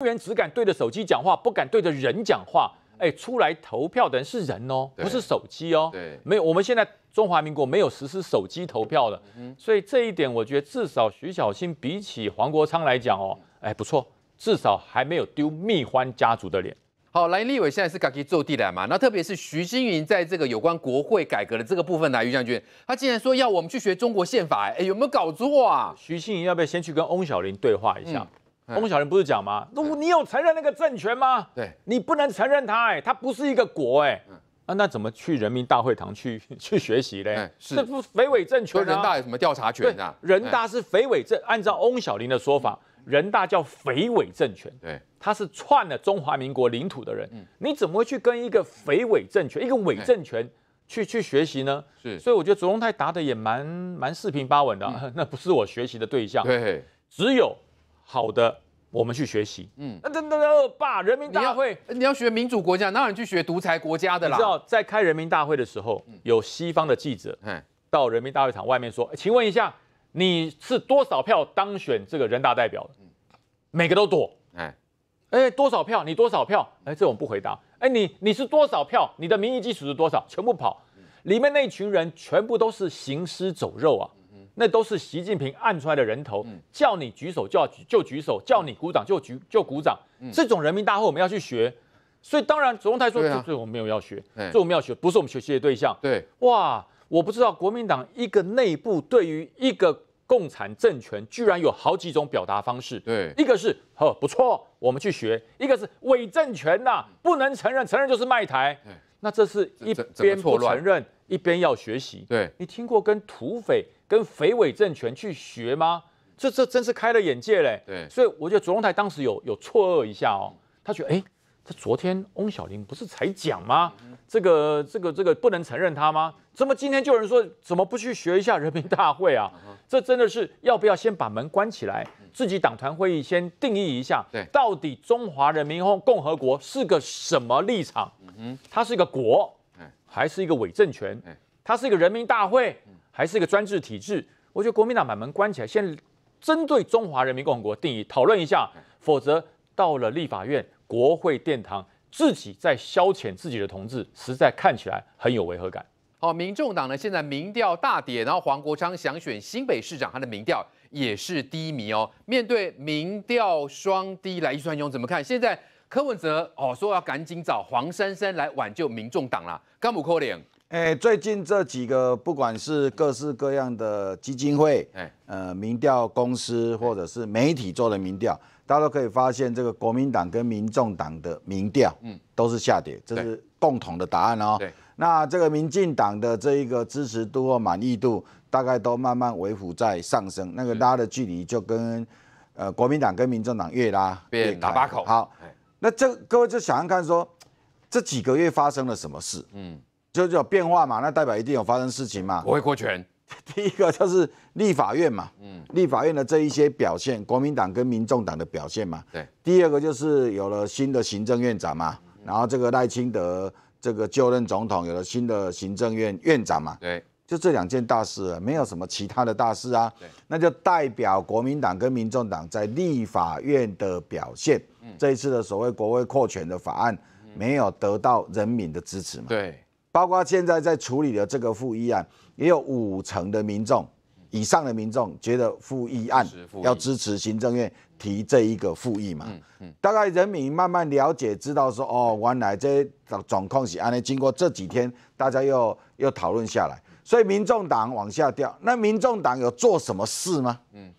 不然只敢对着手机讲话，不敢对着人讲话。哎，出来投票的人是人哦，不是手机哦。对，没有，我们现在中华民国没有实施手机投票的。嗯，所以这一点，我觉得至少徐小青比起黄国昌来讲，哦，哎，不错，至少还没有丢蜜獾家族的脸。好，蓝立伟现在是敢去做地了嘛？那特别是徐新云在这个有关国会改革的这个部分呢，于将军，他竟然说要我们去学中国宪法，哎，有没有搞错啊？徐新云要不要先去跟翁小玲对话一下？翁小玲不是讲吗？你有承认那个政权吗？对，你不能承认他，哎，他不是一个国，哎，那那怎么去人民大会堂去 去学习嘞？是，这不匪伪政权。人大有什么调查权呐？人大是匪伪政，按照翁小玲的说法，人大叫匪伪政权，对，他是篡了中华民国领土的人，你怎么去跟一个匪伪政权、一个伪政权去去学习呢？是，所以我觉得左荣泰答的也蛮蛮四平八稳的，那不是我学习的对象，对，只有。好的，我们去学习。嗯，那等等恶霸人民大会，你要学民主国家，哪有人去学独裁国家的啦。你知道，在开人民大会的时候，有西方的记者，到人民大会场外面说，请问一下，你是多少票当选这个人大代表？每个都躲。哎，多少票？你多少票？哎，这我们不回答。哎，你你是多少票？你的民意基础是多少？全部跑，里面那一群人全部都是行尸走肉啊。那都是习近平按出来的人头，叫你举手就就举手，叫你鼓掌就举就鼓掌。这种人民大会我们要去学，所以当然，总统台说，所以我没有要学，所以我们要学，不是我们学习的对象。对，哇，我不知道国民党一个内部对于一个共产政权居然有好几种表达方式。对，一个是呵不错，我们去学；一个是伪政权呐，不能承认，承认就是卖台。那这是一边不承认。一边要学习，对你听过跟土匪、跟匪伪政权去学吗？这这真是开了眼界嘞。对，所以我觉得卓龙台当时有有错愕一下哦，他觉得哎，这昨天翁小玲不是才讲吗？这个这个这个不能承认他吗？怎么今天就有人说怎么不去学一下人民大会啊？这真的是要不要先把门关起来，自己党团会议先定义一下，对，到底中华人民共共和国是个什么立场？嗯哼，它是一个国。还是一个伪政权，它是一个人民大会，还是一个专制体制？我觉得国民党把门关起来，先针对中华人民共和国定义讨论一下，否则到了立法院、国会殿堂，自己在消遣自己的同志，实在看起来很有违和感。好，民众党呢，现在民调大跌，然后黄国昌想选新北市长，他的民调也是低迷哦。面对民调双低来一川兄怎么看？现在？柯文哲哦，说要赶紧找黄珊珊来挽救民众党啦，干不可怜？哎，最近这几个不管是各式各样的基金会、哎呃民调公司或者是媒体做的民调，大家都可以发现，这个国民党跟民众党的民调，嗯，都是下跌，这是共同的答案哦。对，那这个民进党的这一个支持度或满意度，大概都慢慢维抚在上升，那个拉的距离就跟呃国民党跟民众党越拉越打八口好。那这各位就想想看，说这几个月发生了什么事？嗯，就有变化嘛，那代表一定有发生事情嘛。国会过权，第一个就是立法院嘛，嗯，立法院的这一些表现，国民党跟民众党的表现嘛。对。第二个就是有了新的行政院长嘛，然后这个赖清德这个就任总统，有了新的行政院院长嘛。对。就这两件大事，没有什么其他的大事啊。那就代表国民党跟民众党在立法院的表现。这一次的所谓国会扩权的法案没有得到人民的支持嘛？对，包括现在在处理的这个复议案，也有五成的民众以上的民众觉得复议案要支持行政院提这一个复议嘛？嗯嗯，大概人民慢慢了解知道说，哦，原来这状控是安呢。经过这几天大家又又讨论下来，所以民众党往下掉。那民众党有做什么事吗？嗯。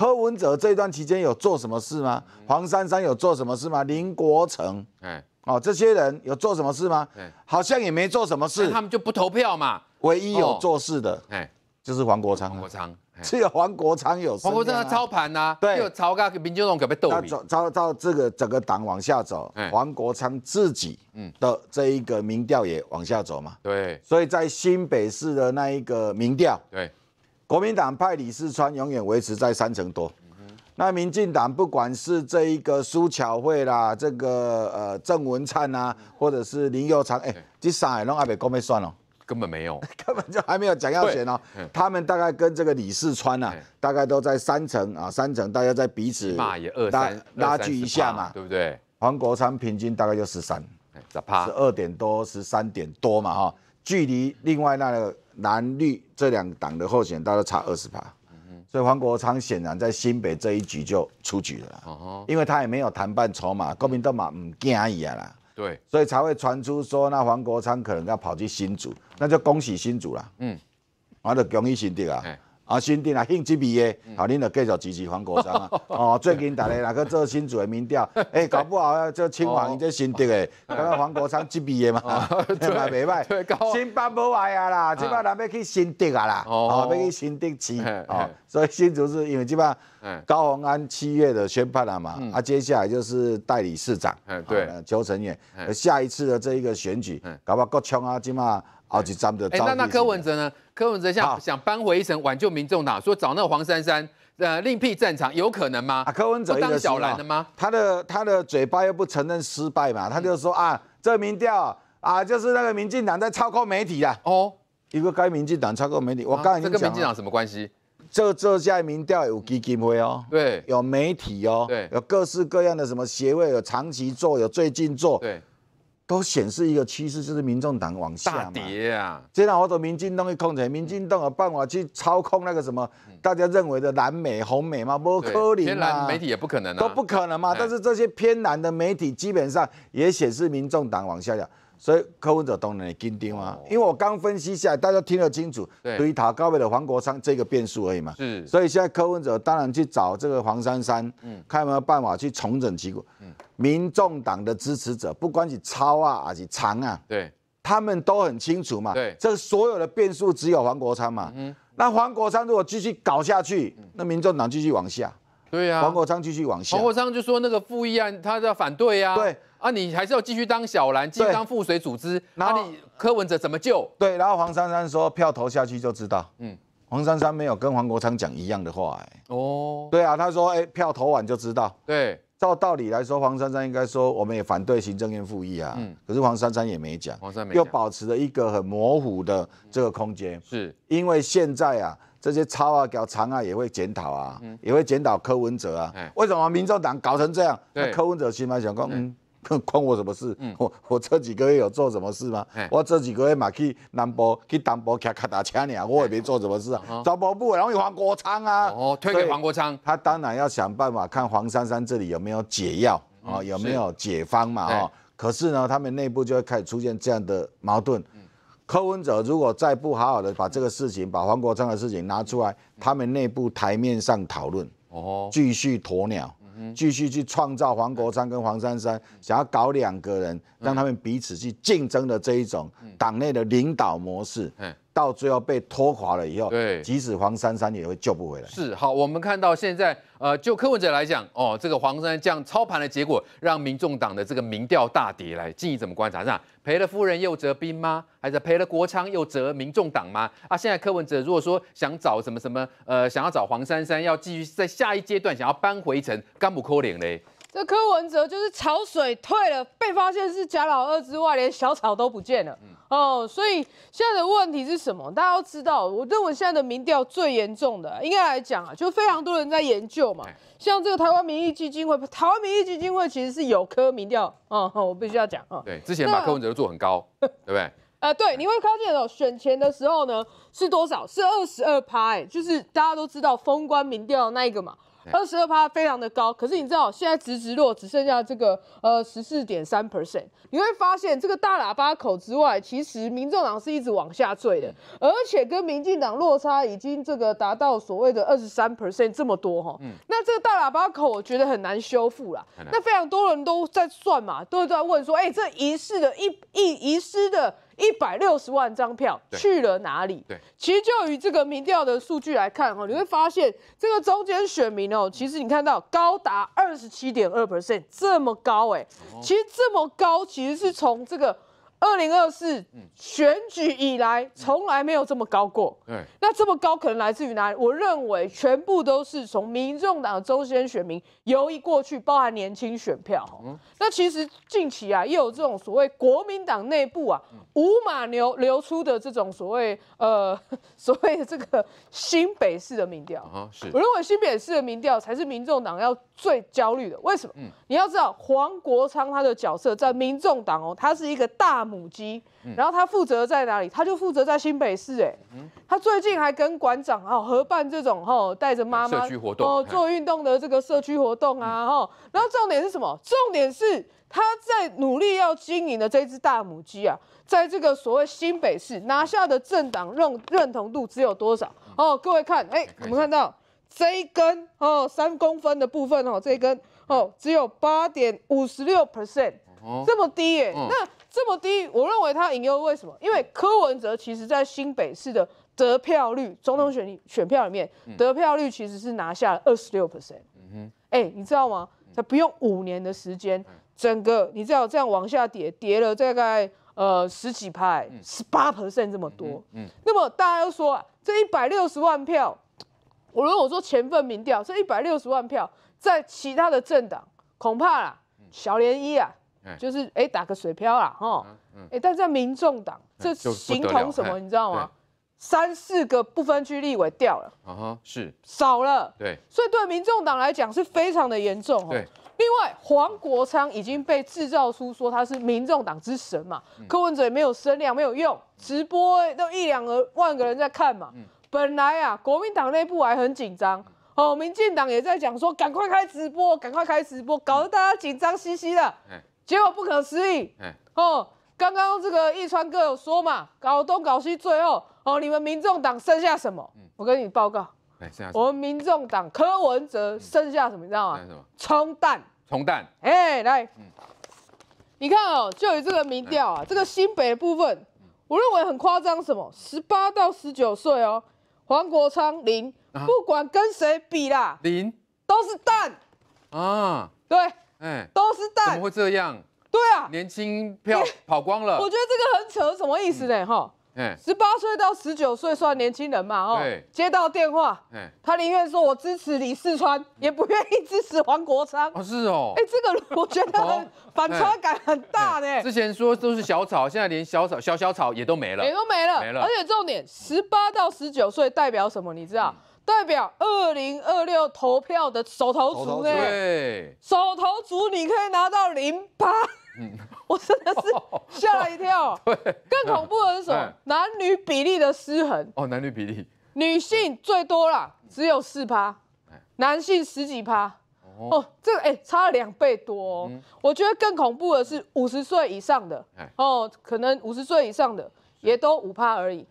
柯文哲这段期间有做什么事吗？黄珊珊有做什么事吗？林国成，哎，哦，这些人有做什么事吗？好像也没做什么事，他们就不投票嘛。唯一有做事的，哎，就是黄国昌。黄国昌只有黄国昌有事。黄国昌操盘呐，对，操家跟民众党特别斗。到到这个整个党往下走，黄国昌自己的这一个民调也往下走嘛。对，所以在新北市的那一个民调，对。国民党派李世川永远维持在三成多，那民进党不管是这一个苏巧慧啦，这个呃郑文灿啊，或者是林佑昌，哎，这三还能阿北攻没算了？根本没有，根本就还没有讲要选哦。他们大概跟这个李世川呐，大概都在三层啊，三层，大家在彼此拉拉拉锯一下嘛，对不对？黄国昌平均大概就十三，十二点多十三点多嘛，哈。距离另外那个蓝绿这两党的候选人，大概差二十趴，所以黄国昌显然在新北这一局就出局了，因为他也没有谈判筹码，国民党唔惊伊啊啦，对，所以才会传出说那黄国昌可能要跑去新竹，那就恭喜新竹啦，嗯，我了恭喜新竹啊。啊，新竹啊，兴集美的，啊，恁就继续支持黄国昌啊。哦，最近大家那个做新竹的民调？哎，搞不好做清黄这新竹的，可能黄国昌集美的嘛，也 没歹。新八无啊啦，即把人要去新竹啊啦，哦，要去新竹市。哦，所以新竹是因为即八，高鸿安七月的宣判了嘛，啊，接下来就是代理市长，对，邱成远，下一次的这一个选举，搞不好国强啊，即码。啊，就他们的。哎，那那柯文哲呢？柯文哲想想扳回一城，挽救民众党，说找那个黄珊珊，呃，另辟战场，有可能吗？柯文哲当小蓝的吗？他的他的嘴巴又不承认失败嘛，他就说啊，这民调啊，就是那个民进党在操控媒体啊。哦，一个该民进党操控媒体。我刚才已经这民进党什么关系？这这下民调有基金会哦，对，有媒体哦，对，有各式各样的什么协会，有长期做，有最近做，对。都显示一个趋势，就是民众党往下。大跌啊！现在好多民进党会控制，民进党有办法去操控那个什么大家认为的蓝美红美吗？不括柯林偏蓝媒体也不可能，都不可能嘛。但是这些偏蓝的媒体基本上也显示民众党往下掉。所以柯文者当然紧盯嘛，因为我刚分析下来，大家听得清楚，对，于他高尾的黄国昌这个变数而已嘛。所以现在柯文哲当然去找这个黄珊珊，嗯，看有没有办法去重整旗鼓。嗯，民众党的支持者，不管是超啊还是长啊，对，他们都很清楚嘛。对，这所有的变数只有黄国昌嘛。嗯，那黄国昌如果继续搞下去，那民众党继续往下。对啊，黄国昌继续往下。黄国昌就说那个复议案，他要反对啊。对。啊，你还是要继续当小蓝，继续当覆水组织。那你柯文哲怎么救？对，然后黄珊珊说票投下去就知道。嗯，黄珊珊没有跟黄国昌讲一样的话。哎，哦，对啊，他说哎，票投完就知道。对，照道理来说，黄珊珊应该说我们也反对行政院复议啊。嗯，可是黄珊珊也没讲，黄珊没又保持了一个很模糊的这个空间。是因为现在啊，这些抄啊、搞长啊，也会检讨啊，也会检讨柯文哲啊。为什么民众党搞成这样？那柯文哲起码想讲，嗯。关我什么事？嗯、我我这几个月有做什么事吗？我这几个月嘛去南博去单博骑卡达车呢，我也没做什么事啊。招博部然后有黄国昌啊，哦，推给黄国昌，他当然要想办法看黄珊珊这里有没有解药啊，有没有解方嘛哈。可是呢，他们内部就会开始出现这样的矛盾。柯文哲如果再不好好的把这个事情，把黄国昌的事情拿出来，他们内部台面上讨论，哦，继续鸵鸟。继续去创造黄国昌跟黄珊珊想要搞两个人，让他们彼此去竞争的这一种党内的领导模式，到最后被拖垮了以后，对，即使黄珊珊也会救不回来。是好，我们看到现在，呃，就柯文哲来讲，哦，这个黄珊珊这样操盘的结果，让民众党的这个民调大跌。来，静怡怎么观察？是赔了夫人又折兵吗？还是赔了国昌又折民众党吗？啊，现在柯文哲如果说想找什么什么，呃，想要找黄珊珊，要继续在下一阶段想要扳回城，干不扣脸嘞。这柯文哲就是潮水退了，被发现是假老二之外，连小草都不见了。嗯，哦，所以现在的问题是什么？大家都知道，我认为现在的民调最严重的，应该来讲啊，就非常多人在研究嘛。像这个台湾民意基金会，台湾民意基金会其实是有柯民调啊，我必须要讲啊。对，之前把柯文哲做很高，对不对？呃，对，你会看见哦，选前的时候呢是多少？是二十二趴，就是大家都知道封关民调那一个嘛。二十二趴非常的高，可是你知道现在直直落只剩下这个呃十四点三 percent，你会发现这个大喇叭口之外，其实民众党是一直往下坠的，而且跟民进党落差已经这个达到所谓的二十三 percent 这么多哈，嗯，那这个大喇叭口我觉得很难修复啦。那非常多人都在算嘛，都在问说，哎，这一失的一一遗失的。一百六十万张票去了哪里？其实就以这个民调的数据来看哦，你会发现这个中间选民哦，其实你看到高达二十七点二 percent 这么高哎，其实这么高其实是从这个。二零二四选举以来，从来没有这么高过。那这么高可能来自于哪里？我认为全部都是从民众党周中选民，由于过去包含年轻选票。那其实近期啊，又有这种所谓国民党内部啊，五马流流出的这种所谓呃，所谓的这个新北市的民调。是，我认为新北市的民调才是民众党要最焦虑的。为什么？你要知道黄国昌他的角色在民众党哦，他是一个大。母鸡，然后他负责在哪里？他就负责在新北市哎。他最近还跟馆长哦合办这种哦，带着妈妈社区活动做运动的这个社区活动啊哈。然后重点是什么？重点是他在努力要经营的这只大母鸡啊，在这个所谓新北市拿下的政党认认同度只有多少？哦，各位看，哎，我们看到这一根哦，三公分的部分哦，这一根哦，只有八点五十六 percent，这么低耶。那这么低，我认为他引忧为什么？因为柯文哲其实在新北市的得票率，总统选选票里面得票率其实是拿下了二十六 percent。嗯哼，哎，你知道吗？他不用五年的时间，整个你知道这样往下跌，跌了大概呃十几派，十八 percent 这么多。嗯，那么大家又说这一百六十万票，我如果说前份民调这一百六十万票，在其他的政党恐怕啦，小涟一啊。就是哎，打个水漂啦，哈，哎，但在民众党这形同什么，你知道吗？三四个不分区立委掉了，啊哈，是少了，对，所以对民众党来讲是非常的严重，对。另外，黄国昌已经被制造出说他是民众党之神嘛，科文者没有声量没有用，直播都一两个万个人在看嘛，本来啊，国民党内部还很紧张，哦，民进党也在讲说赶快开直播，赶快开直播，搞得大家紧张兮兮的，哎。结果不可思议，哦，刚刚这个义川哥有说嘛，搞东搞西，最后哦，你们民众党剩下什么？嗯，我跟你报告，剩下我们民众党柯文哲剩下什么？你知道吗？冲蛋？冲蛋？哎，来，嗯，你看哦，就以这个民调啊，这个新北部分，我认为很夸张，什么十八到十九岁哦，黄国昌零，不管跟谁比啦，零都是蛋，啊，对。哎，都是蛋，怎么会这样？对啊，年轻票跑光了。我觉得这个很扯，什么意思呢？哈，哎，十八岁到十九岁算年轻人嘛？哦，对，接到电话，哎，他宁愿说我支持李四川，也不愿意支持黄国昌。哦，是哦，哎，这个我觉得反差感很大呢。之前说都是小草，现在连小草、小小草也都没了，也都没了，没了。而且重点，十八到十九岁代表什么？你知道？代表二零二六投票的手投族呢？手投族你可以拿到零八，嗯，我真的是吓了一跳。更恐怖的是什么？男女比例的失衡哦，男女比例，女性最多啦，只有四趴，男性十几趴，哦，这个哎差了两倍多。我觉得更恐怖的是五十岁以上的，哦，可能五十岁以上的也都五趴而已，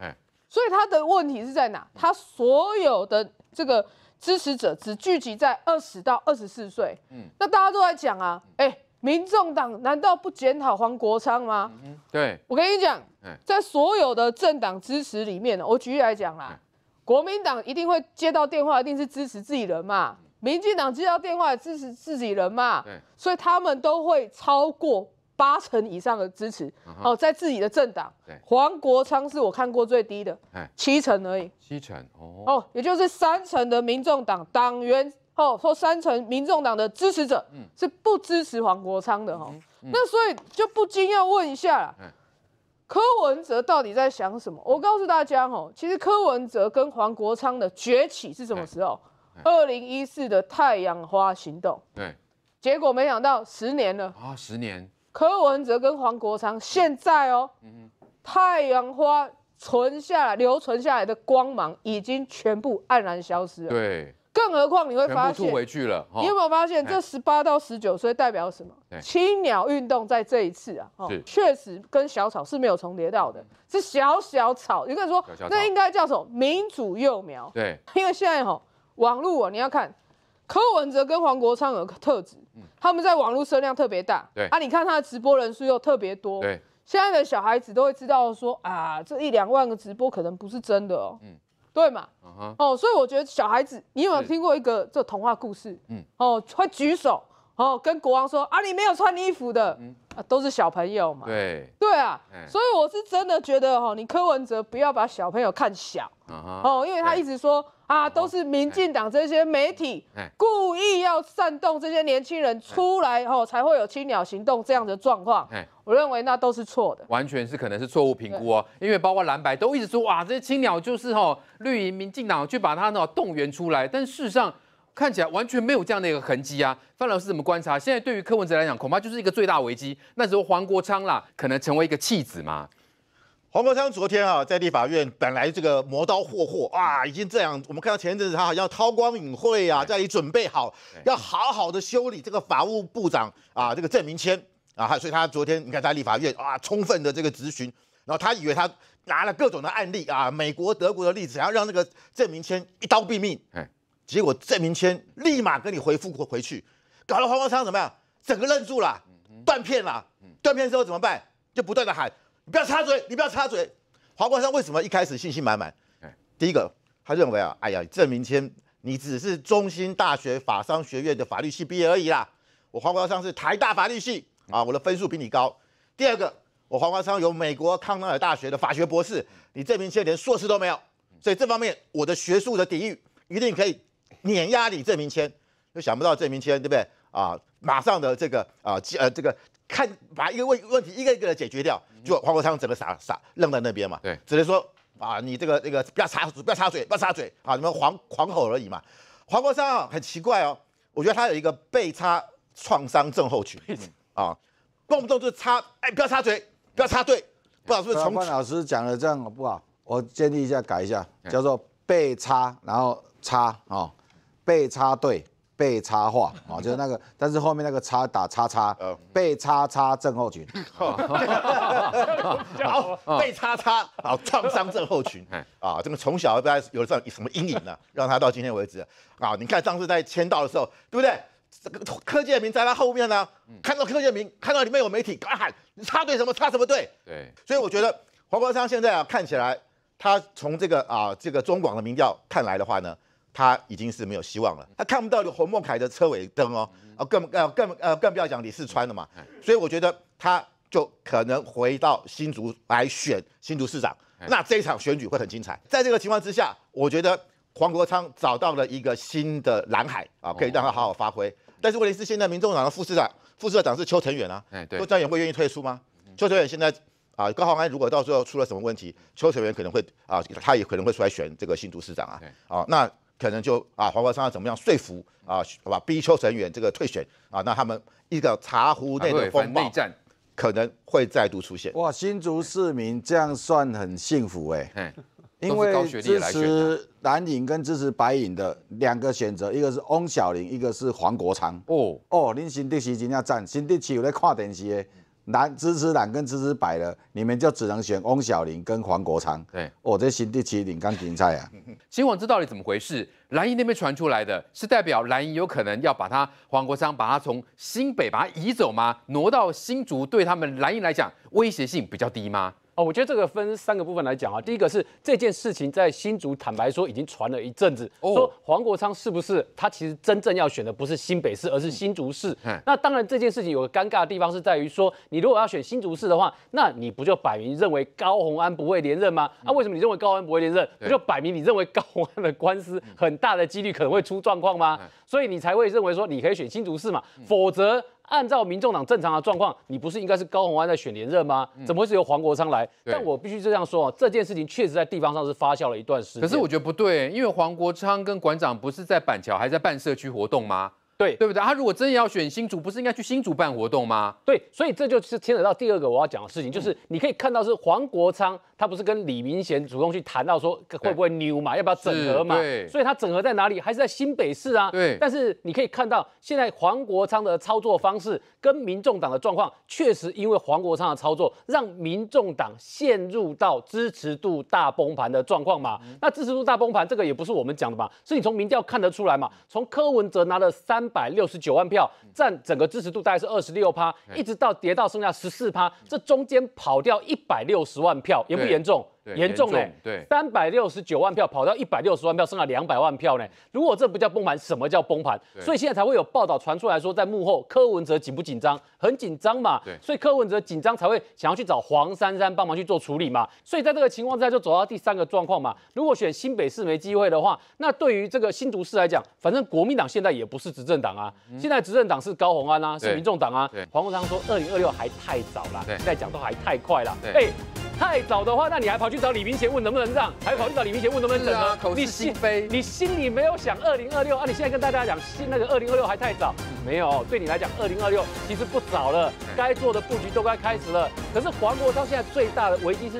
所以他的问题是在哪？他所有的这个支持者只聚集在二十到二十四岁。嗯，那大家都在讲啊，哎，民众党难道不检讨黄国昌吗？嗯，对。我跟你讲，在所有的政党支持里面，我举例来讲啦，国民党一定会接到电话，一定是支持自己人嘛。民进党接到电话，支持自己人嘛。所以他们都会超过。八成以上的支持哦，在自己的政党，黄国昌是我看过最低的，七成而已，七成哦哦，也就是三成的民众党党员哦，或三成民众党的支持者是不支持黄国昌的哈，那所以就不禁要问一下，柯文哲到底在想什么？我告诉大家哦，其实柯文哲跟黄国昌的崛起是什么时候？二零一四的太阳花行动，对，结果没想到十年了啊，十年。柯文哲跟黄国昌现在哦，太阳花存下留存下来的光芒已经全部黯然消失了。对，更何况你会发现，回去了。你有没有发现这十八到十九岁代表什么？青鸟运动在这一次啊，确实跟小草是没有重叠到的，是小小草。跟人说那应该叫什么？民主幼苗。对，因为现在哈，网络哦、你要看。柯文哲跟黄国昌有特质，他们在网络声量特别大。对啊，你看他的直播人数又特别多。对，现在的小孩子都会知道说啊，这一两万个直播可能不是真的哦。嗯，对嘛。哦，所以我觉得小孩子，你有没有听过一个这童话故事？嗯。哦，会举手，哦，跟国王说啊，你没有穿衣服的，啊，都是小朋友嘛。对。对啊，所以我是真的觉得哈，你柯文哲不要把小朋友看小。哦，因为他一直说。啊，都是民进党这些媒体故意要煽动这些年轻人出来吼，才会有青鸟行动这样的状况。我认为那都是错的，完全是可能是错误评估哦。因为包括蓝白都一直说，哇，这些青鸟就是吼绿营民进党去把它呢动员出来，但事实上看起来完全没有这样的一个痕迹啊。范老师怎么观察？现在对于柯文哲来讲，恐怕就是一个最大危机。那时候黄国昌啦，可能成为一个弃子嘛。黄国昌昨天啊，在立法院本来这个磨刀霍霍啊，已经这样。我们看到前一阵子他好像韬光隐晦啊，在里准备好，要好好的修理这个法务部长啊，这个郑明谦啊。所以他昨天你看在立法院啊，充分的这个质询。然后他以为他拿了各种的案例啊，美国、德国的例子，然后让那个郑明谦一刀毙命。结果郑明谦立马跟你回复回去，搞到黄国昌怎么样？整个愣住了，断片了。断片之后怎么办？就不断的喊。不要插嘴！你不要插嘴。黄国昌为什么一开始信心满满？第一个，他认为啊，哎呀，郑明谦，你只是中心大学法商学院的法律系毕业而已啦。我黄国昌是台大法律系啊，我的分数比你高。第二个，我黄国昌有美国康奈尔大学的法学博士，你郑明谦连硕士都没有，所以这方面我的学术的底蕴一定可以碾压你。郑明谦又想不到郑明谦对不对啊？马上的这个啊，呃，这个看把一个问问题一个一个的解决掉。就黄国昌整个傻傻愣在那边嘛，对，只能说啊，你这个这个不要插嘴，不要插嘴，不要插嘴啊，你们狂狂吼而已嘛。黄国昌很奇怪哦，我觉得他有一个被插创伤症候群啊，动不动就插，哎，不要插嘴，不要插队，不道是不是？洪范老师讲的这样好不好，我建议一下改一下，叫做被插，然后插啊，被插队。被插话啊，就是那个，但是后面那个叉打叉叉，被叉叉症候群，好 被叉叉好创伤症候群，啊，这个从小被他有了这什么阴影呢，让他到今天为止啊，你看上次在签到的时候，对不对？这个柯建明在他后面呢，看到柯建明，看到里面有媒体，敢喊你插队什么插什么队，对，所以我觉得黄国昌现在啊，看起来他从这个啊这个中广的民调看来的话呢。他已经是没有希望了，他看不到有洪孟凯的车尾灯哦，啊更呃更呃更不要讲李世川了嘛，所以我觉得他就可能回到新竹来选新竹市长，那这一场选举会很精彩。在这个情况之下，我觉得黄国昌找到了一个新的蓝海啊，可以让他好好发挥。但是问题是现在民众党的副市长，副市长是邱成远啊，邱臣远会愿意退出吗？邱成远现在啊，高浩安如果到最后出了什么问题，邱成员可能会啊，他也可能会出来选这个新竹市长啊，啊那。可能就啊，黄国昌要怎么样说服啊，好吧，立委成员这个退选啊，那他们一个茶壶内的风暴，可能会再度出现。哇，新竹市民这样算很幸福哎，因为支持蓝影跟支持白影的两个选择，一个是翁小玲，一个是黄国昌。哦哦，您新地溪今天要站，新地溪有在看电视的。蓝支持蓝跟支持白了，你们就只能选翁小玲跟黄国昌。对，我这新地七领刚停赛啊。新闻这到底怎么回事？蓝营那边传出来的是代表蓝营有可能要把他黄国昌把他从新北把他移走吗？挪到新竹对他们蓝营来讲威胁性比较低吗？哦，我觉得这个分三个部分来讲啊。第一个是这件事情在新竹坦白说已经传了一阵子，说黄国昌是不是他其实真正要选的不是新北市，而是新竹市。那当然这件事情有个尴尬的地方是在于说，你如果要选新竹市的话，那你不就摆明认为高鸿安不会连任吗？那为什么你认为高安不会连任？不就摆明你认为高安的官司很大的几率可能会出状况吗？所以你才会认为说你可以选新竹市嘛，否则。按照民众党正常的状况，你不是应该是高宏安在选连任吗？怎么会是由黄国昌来？但我必须这样说啊，这件事情确实在地方上是发酵了一段时间。可是我觉得不对，因为黄国昌跟馆长不是在板桥还在办社区活动吗？对，对不对？他如果真的要选新竹，不是应该去新竹办活动吗？对，所以这就是牵扯到第二个我要讲的事情，就是你可以看到是黄国昌。他不是跟李明贤主动去谈到说会不会扭嘛，要不要整合嘛？所以他整合在哪里？还是在新北市啊？对。但是你可以看到，现在黄国昌的操作方式跟民众党的状况，确实因为黄国昌的操作，让民众党陷入到支持度大崩盘的状况嘛。那支持度大崩盘这个也不是我们讲的嘛，是你从民调看得出来嘛？从柯文哲拿了三百六十九万票，占整个支持度大概是二十六趴，一直到跌到剩下十四趴，这中间跑掉一百六十万票，有没有？严重，严重呢，对，三百六十九万票跑到一百六十万票，剩下两百万票呢。如果这不叫崩盘，什么叫崩盘？所以现在才会有报道传出来说，在幕后柯文哲紧不紧张？很紧张嘛，所以柯文哲紧张才会想要去找黄珊珊帮忙去做处理嘛。所以在这个情况下，就走到第三个状况嘛。如果选新北市没机会的话，那对于这个新竹市来讲，反正国民党现在也不是执政党啊，现在执政党是高红安啊，是民众党啊。黄国昌说，二零二六还太早了，现在讲都还太快了，太早的话，那你还跑去找李明贤问能不能让，还跑去找李明贤问能不能整啊？口是心非，你心里没有想二零二六啊？你现在跟大家讲是那个二零二六还太早，没有，对你来讲二零二六其实不早了，该做的布局都该开始了。可是黄国超现在最大的危机是。